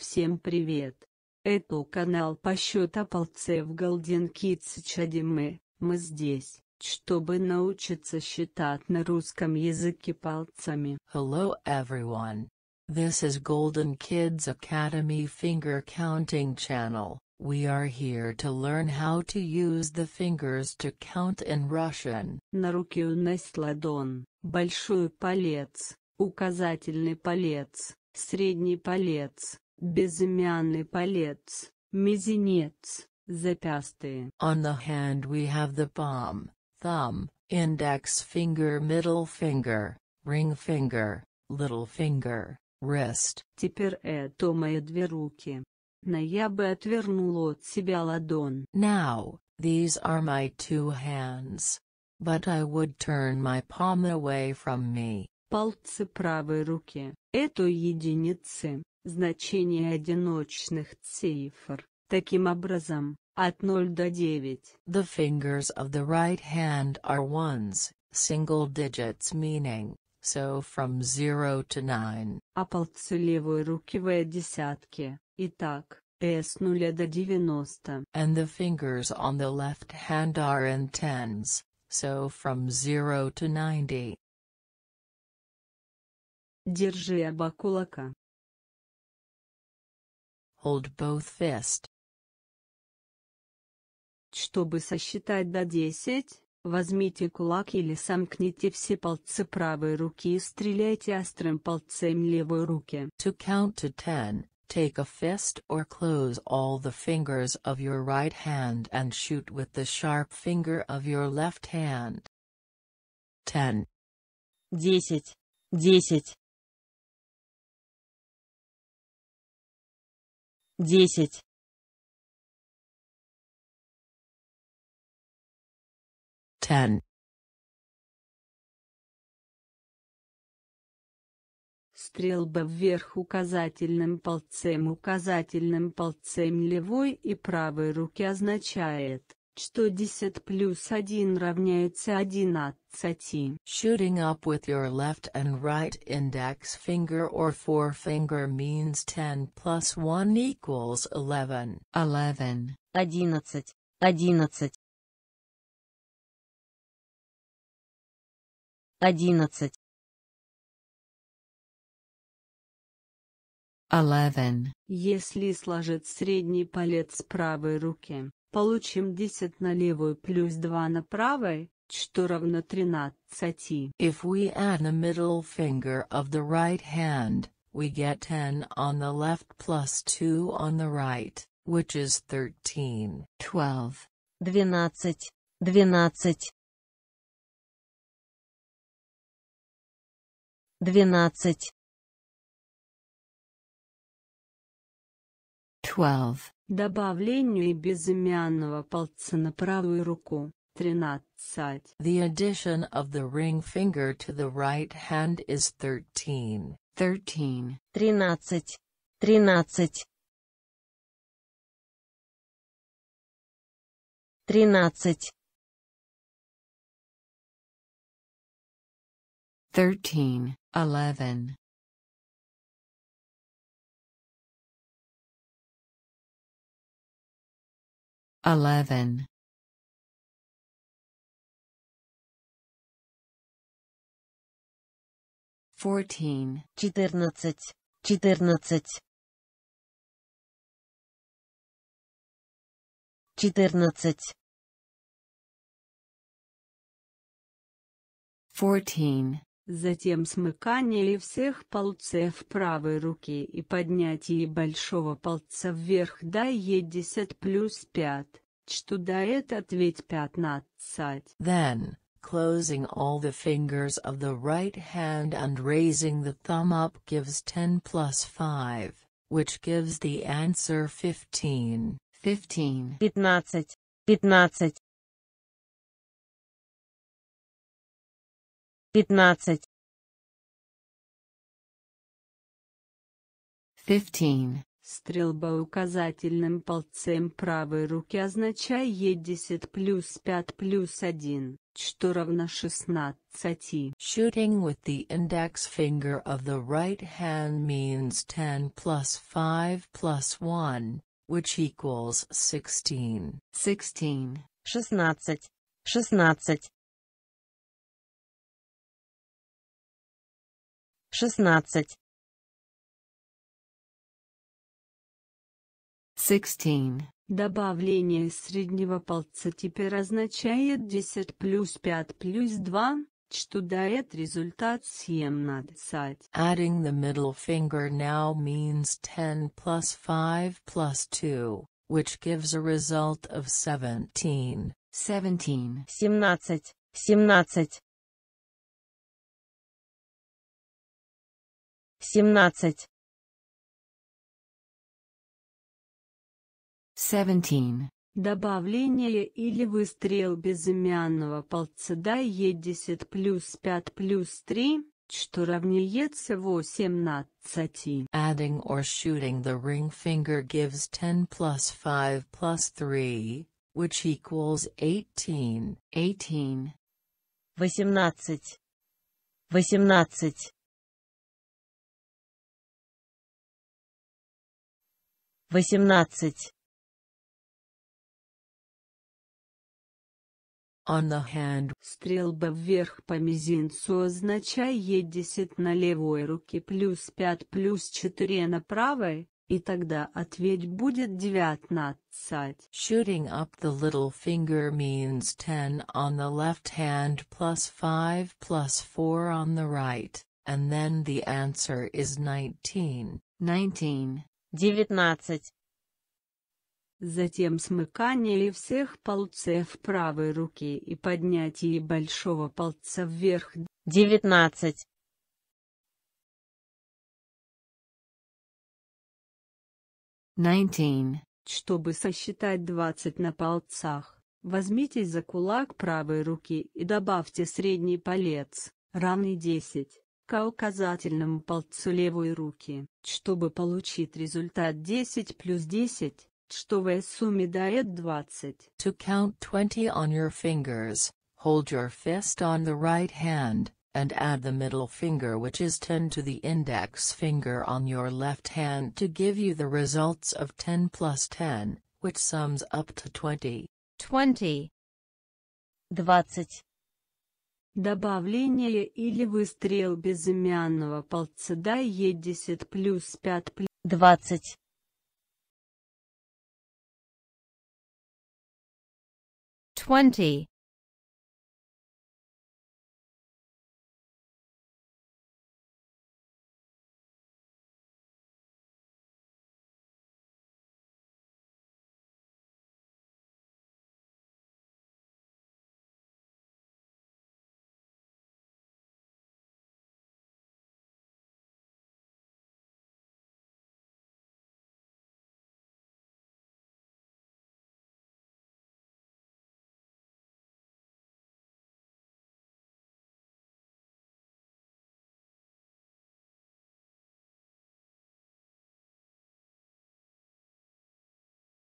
Всем привет! Это канал по счету полцев Golden Kids Academy. Мы здесь, чтобы научиться считать на русском языке пальцами. Hello everyone! This is Golden Kids Academy Finger Counting Channel. We are here to learn how to use the fingers to count in Russian. На руке у нас ладон, большой палец, указательный палец, средний палец, Безымянный палец, мизинец, запястье. On the hand we have the palm, thumb, index finger, middle finger, ring finger, little finger, wrist. Теперь это мои две руки. Но я бы отвернул от себя ладон. Now, these are my two hands. But I would turn my palm away from me. Пальцы правой руки. Это единицы. Значение одиночных цифр. Таким образом, от 0 до 9. The fingers of the right hand are ones, single digits meaning, so from 0 to 9. А пальцы левой руки в десятке. Итак, с 0 до 90. And the fingers on the left hand are in tens, so from 0 to 90. Держи оба кулака. Hold both fist. Чтобы сосчитать до возьмите кулак или сомкните все пальцы правой руки и стреляйте острым пальцем левой руки. To count to ten, take a fist or close all the fingers of your right hand and shoot with the sharp finger of your left hand. 10 10 10 десять ten стрелба вверх указательным пальцем указательным пальцем левой и правой руки означает что Шестьдесят плюс один равняется одиннадцати. Shooting up with your left and right index finger or forefinger means 10 plus 1 equals 11. 11. Одиннадцать. Одиннадцать. Одиннадцать. Eleven. Если сложить средний палец правой руки, Получим 10 на левую плюс 2 на правой, что равно 13. If we add a middle finger of the right hand, we get 10 on the left plus 2 on the right, which is 13. 12. 12. 12. 12. 12. Добавлению безымянного пальца на правую руку. 13. The addition of the ring finger to the right hand is 13. 13. 13. 13. 13. 13. 11. Eleven. Fourteen. Четырнадцать. Четырнадцать. Четырнадцать. Fourteen. затем смыкание всех пальцев правой руки и поднятие большого пальца вверх до 50 плюс 5, что до это ответь 15. Then, closing all the fingers of the right hand and raising the thumb up gives 10 plus 5, which gives the answer 15. 15. 15. 15. пятнадцать Fifteen. Стрелба указательным пальцем правой руки означает 10 плюс 5 плюс 1, что равно 16. Shooting with the index finger of the right hand means 10 plus 5 plus 1, which equals 16. 16. 16. 16. шестнадцать. Sixteen. Добавление среднего пальца теперь означает 10 плюс 5 плюс 2, что дает результат 17. Adding the middle finger now means 10 plus 5 plus 2, which gives a result of 17. 17. 17. 17. семнадцать seventeen Добавление или выстрел безымянного полцеда Е10 плюс 5 плюс 3, что равняется 18. Adding or shooting the ring finger gives 10 plus 5 plus 3, which equals 18. 18. 18. 18. восемнадцать On the hand. Стрелба вверх по мизинцу означает 10 на левой руке плюс 5 плюс 4 на правой, и тогда ответ будет 19. Shooting up the little finger means 10 on the left hand plus 5 plus 4 on the right, and then the answer is 19. 19 девятнадцать. Затем смыкание всех пальцев правой руки и поднятие большого пальца вверх. девятнадцать. Чтобы сосчитать двадцать на пальцах, возьмитесь за кулак правой руки и добавьте средний палец, равный десять к указательному пальцу левой руки. Чтобы получить результат 10 плюс 10, что в сумме дает 20. To count 20 on your fingers, hold your fist on the right hand, and add the middle finger which is 10 to the index finger on your left hand to give you the results of 10 plus 10, which sums up to 20. 20 20 Добавление или выстрел безымянного полца да Е10 плюс 5 плюс 20. Twenty.